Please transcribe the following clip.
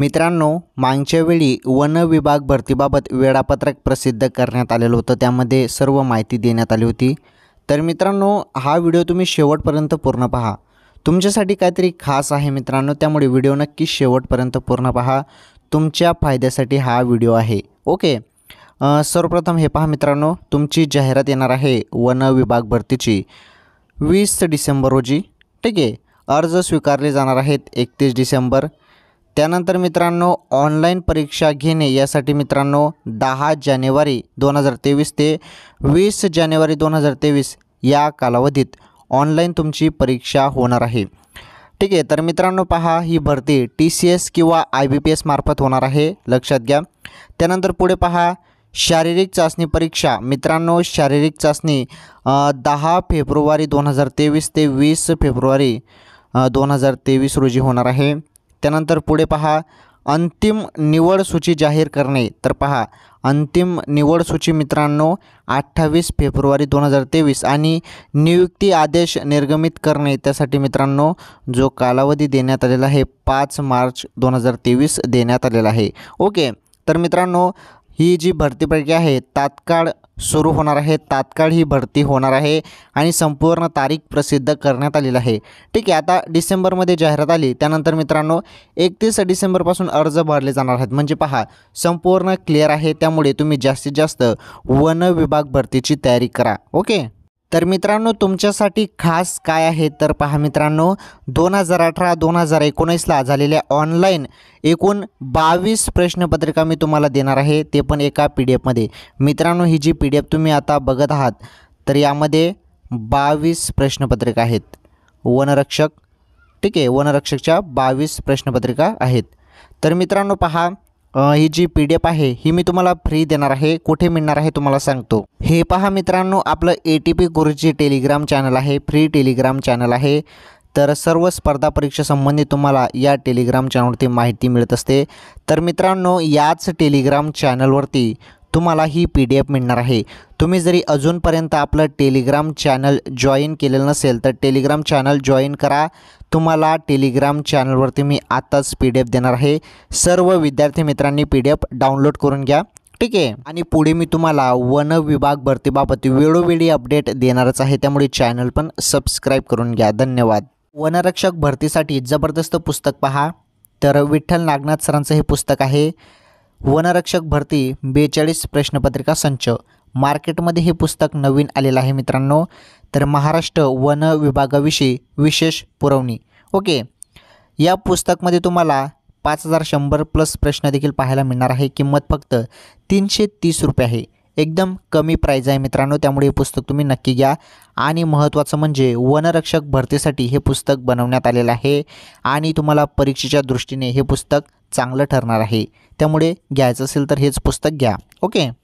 मित्रांनो मागच्या वेळी वन विभाग भरतीबाबत वेळापत्रक प्रसिद्ध करण्यात आलेलं होतं त्यामध्ये सर्व माहिती देण्यात आली होती तर मित्रांनो हा व्हिडिओ तुम्ही शेवटपर्यंत पूर्ण पहा तुमच्यासाठी काहीतरी खास आहे मित्रांनो त्यामुळे व्हिडिओ नक्की शेवटपर्यंत पूर्ण पहा तुमच्या फायद्यासाठी हा व्हिडिओ आहे ओके सर्वप्रथम हे पहा मित्रांनो तुमची जाहिरात येणार आहे वन विभाग भरतीची वीस डिसेंबर रोजी ठीक आहे अर्ज स्वीकारले जाणार आहेत एकतीस डिसेंबर त्यानंतर मित्रांनो ऑनलाईन परीक्षा घेणे यासाठी मित्रांनो दहा जानेवारी दोन हजार तेवीस ते वीस जानेवारी दोन हजार तेवीस या कालावधीत ऑनलाईन तुमची परीक्षा होणार आहे ठीक आहे तर मित्रांनो पहा ही भरती टी सी एस किंवा आय बी पी एस मार्फत होणार आहे लक्षात घ्या त्यानंतर पुढे पहा शारीरिक चाचणी परीक्षा मित्रांनो शारीरिक चाचणी दहा फेब्रुवारी दोन हजार तेवीस ते वीस फेब्रुवारी दोन हजार तेवीस रोजी होणार आहे त्यानंतर पुढे पहा अंतिम निवड सूची जाहीर करणे तर पहा अंतिम निवड सूची मित्रांनो अठ्ठावीस फेब्रुवारी दोन हजार तेवीस आणि नियुक्ती आदेश निर्गमित करणे त्यासाठी मित्रांनो जो कालावधी देण्यात आलेला आहे पाच मार्च दोन हजार तेवीस देण्यात आलेला आहे ओके तर मित्रांनो ही जी भरती प्रक्रिया आहे तात्काळ सुरू होणार आहे तात्काळ ही भरती होणार आहे आणि संपूर्ण तारीख प्रसिद्ध करण्यात आलेली आहे ठीक आहे आता डिसेंबरमध्ये जाहिरात आली त्यानंतर मित्रांनो एकतीस डिसेंबरपासून अर्ज भरले जाणार आहेत म्हणजे पहा संपूर्ण क्लिअर आहे त्यामुळे तुम्ही जास्तीत जास्त वन विभाग भरतीची तयारी करा ओके तर मित्रांनो तुमच्यासाठी खास काय आहे तर पहा मित्रांनो दोन हजार अठरा दोन हजार एकोणीसला झालेल्या ऑनलाईन एकूण बावीस प्रश्नपत्रिका मी तुम्हाला देणार आहे ते पण एका पी डी एफमध्ये मित्रांनो ही जी पी डी एफ तुम्ही आता बघत आहात तर यामध्ये बावीस प्रश्नपत्रिका आहेत वनरक्षक ठीक आहे वनरक्षकच्या बावीस प्रश्नपत्रिका आहेत तर मित्रांनो पहा ही जी पी डी एफ आहे ही मी तुम्हाला फ्री देणार आहे कुठे मिळणार आहे तुम्हाला सांगतो हे पहा मित्रांनो आपलं A T P Guruji telegram channel आहे फ्री टेलिग्राम चॅनल आहे तर सर्व स्पर्धा परीक्षेसंबंधी तुम्हाला या टेलिग्राम चॅनलवरती माहिती मिळत असते तर मित्रांनो याच टेलिग्राम चॅनलवरती तुम्हाला ही पी डी एफ मिळणार आहे तुम्ही जरी अजूनपर्यंत आपलं टेलिग्राम चॅनल जॉईन केलेलं नसेल तर टेलिग्राम चॅनल जॉईन करा तुम्हाला टेलिग्राम चॅनलवरती मी आताच पी डी एफ देणार आहे सर्व विद्यार्थी मित्रांनी पी डी एफ डाउनलोड करून घ्या ठीक आहे आणि पुढे मी तुम्हाला वन विभाग भरतीबाबत वेळोवेळी अपडेट देणारच आहे त्यामुळे चॅनल पण सबस्क्राईब करून घ्या धन्यवाद वनरक्षक भरतीसाठी जबरदस्त पुस्तक पहा तर विठ्ठल नागनाथ सरांचं हे पुस्तक आहे वनरक्षक भरती बेचाळीस प्रश्नपत्रिका संच मार्केटमध्ये हे पुस्तक नवीन आलेलं आहे मित्रांनो तर महाराष्ट्र वन विभागाविषयी विशेष पुरवणी ओके या पुस्तकमध्ये तुम्हाला पाच हजार शंभर प्लस प्रश्न देखील पाहायला मिळणार आहे किंमत फक्त तीनशे तीस रुपये आहे एकदम कमी प्राईज आहे मित्रांनो त्यामुळे हे पुस्तक तुम्ही नक्की घ्या आणि महत्त्वाचं म्हणजे वनरक्षक भरतीसाठी हे पुस्तक बनवण्यात आलेलं आहे आणि तुम्हाला परीक्षेच्या दृष्टीने हे पुस्तक चांगलं ठरणार आहे त्यामुळे घ्यायचं असेल तर हेच पुस्तक घ्या ओके